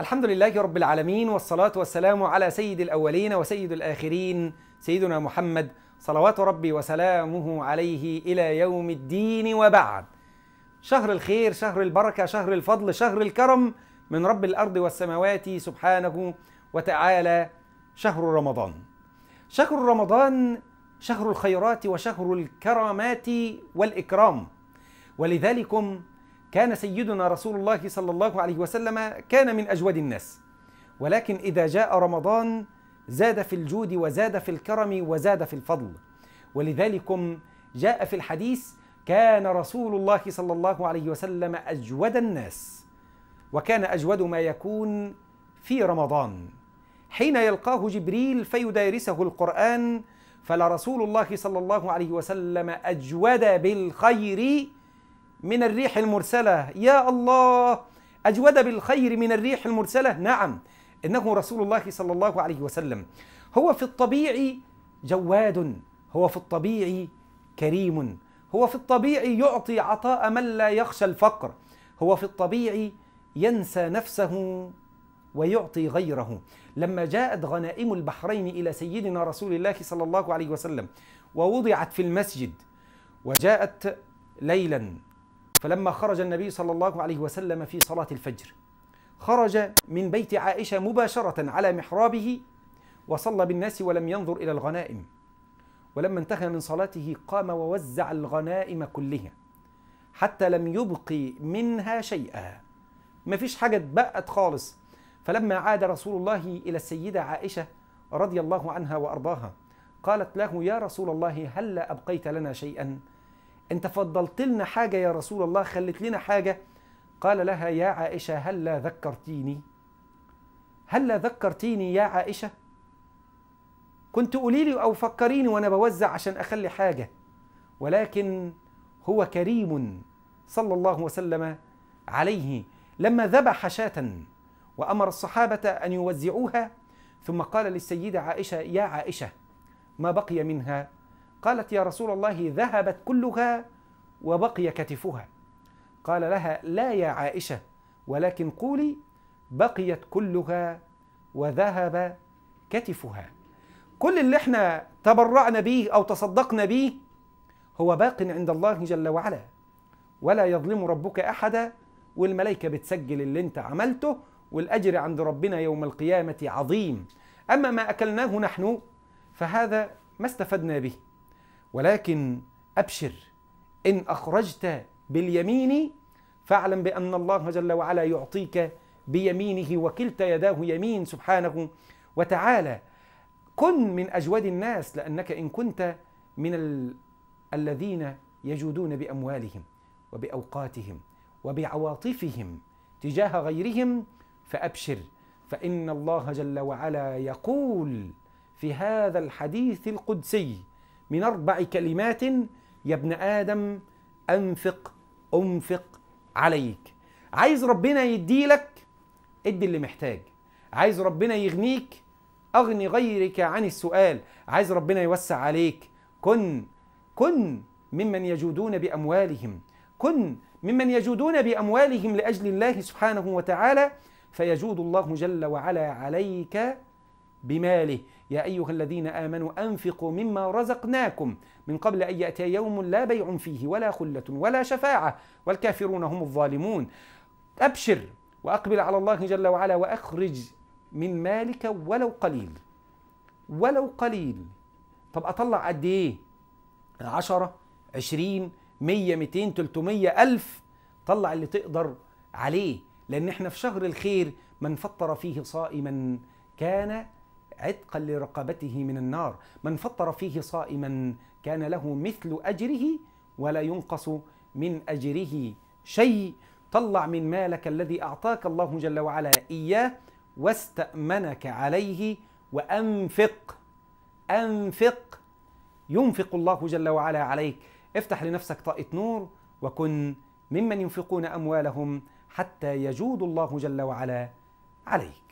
الحمد لله رب العالمين والصلاة والسلام على سيد الأولين وسيد الآخرين سيدنا محمد صلوات ربي وسلامه عليه إلى يوم الدين وبعد شهر الخير شهر البركة شهر الفضل شهر الكرم من رب الأرض والسماوات سبحانه وتعالى شهر رمضان شهر رمضان شهر الخيرات وشهر الكرامات والإكرام ولذلكم كان سيدنا رسول الله صلى الله عليه وسلم كان من أجود الناس ولكن إذا جاء رمضان زاد في الجود وزاد في الكرم وزاد في الفضل ولذلكم جاء في الحديث كان رسول الله صلى الله عليه وسلم أجود الناس وكان أجود ما يكون في رمضان حين يلقاه جبريل فيدارسه القرآن فلرسول الله صلى الله عليه وسلم أجود بالخير من الريح المرسلة يا الله أجود بالخير من الريح المرسلة نعم إنه رسول الله صلى الله عليه وسلم هو في الطبيعي جواد هو في الطبيعي كريم هو في الطبيعي يعطي عطاء من لا يخشى الفقر هو في الطبيعي ينسى نفسه ويعطي غيره لما جاءت غنائم البحرين الى سيدنا رسول الله صلى الله عليه وسلم ووضعت في المسجد وجاءت ليلا فلما خرج النبي صلى الله عليه وسلم في صلاة الفجر خرج من بيت عائشة مباشرة على محرابه وصلى بالناس ولم ينظر إلى الغنائم ولما انتهى من صلاته قام ووزع الغنائم كلها حتى لم يبقي منها شيئا ما فيش حاجة اتبقت خالص فلما عاد رسول الله إلى السيدة عائشة رضي الله عنها وأرضاها قالت له يا رسول الله هل أبقيت لنا شيئا انت فضلت لنا حاجه يا رسول الله خلت لنا حاجه قال لها يا عائشه هلا لا ذكرتيني هلا لا ذكرتيني يا عائشه كنت قولي لي او فكريني وانا بوزع عشان اخلي حاجه ولكن هو كريم صلى الله وسلم عليه لما ذبح شاة وامر الصحابه ان يوزعوها ثم قال للسيده عائشه يا عائشه ما بقي منها قالت يا رسول الله ذهبت كلها وبقي كتفها قال لها لا يا عائشه ولكن قولي بقيت كلها وذهب كتفها كل اللي احنا تبرعنا به او تصدقنا به هو باق عند الله جل وعلا ولا يظلم ربك احدا والملائكه بتسجل اللي انت عملته والاجر عند ربنا يوم القيامه عظيم اما ما اكلناه نحن فهذا ما استفدنا به ولكن أبشر إن أخرجت باليمين فاعلم بأن الله جل وعلا يعطيك بيمينه وكلتا يداه يمين سبحانه وتعالى كن من أجود الناس لأنك إن كنت من الذين يجودون بأموالهم وبأوقاتهم وبعواطفهم تجاه غيرهم فأبشر فإن الله جل وعلا يقول في هذا الحديث القدسي من اربع كلمات يا ابن ادم انفق انفق عليك عايز ربنا يديلك ادي اللي محتاج عايز ربنا يغنيك اغني غيرك عن السؤال عايز ربنا يوسع عليك كن كن ممن يجودون باموالهم كن ممن يجودون باموالهم لاجل الله سبحانه وتعالى فيجود الله جل وعلا عليك بماله يا أيها الذين آمنوا أنفقوا مما رزقناكم من قبل أن يأتي يوم لا بيع فيه ولا خلة ولا شفاعة والكافرون هم الظالمون أبشر وأقبل على الله جل وعلا وأخرج من مالك ولو قليل ولو قليل طب أطلع قد إيه؟ 10 20 100 200 300 ألف طلع اللي تقدر عليه لأن احنا في شهر الخير من فطر فيه صائما كان عتقا لرقبته من النار من فطر فيه صائما كان له مثل أجره ولا ينقص من أجره شيء طلع من مالك الذي أعطاك الله جل وعلا إياه واستأمنك عليه وأنفق أنفق ينفق الله جل وعلا عليك افتح لنفسك طاقة نور وكن ممن ينفقون أموالهم حتى يجود الله جل وعلا عليك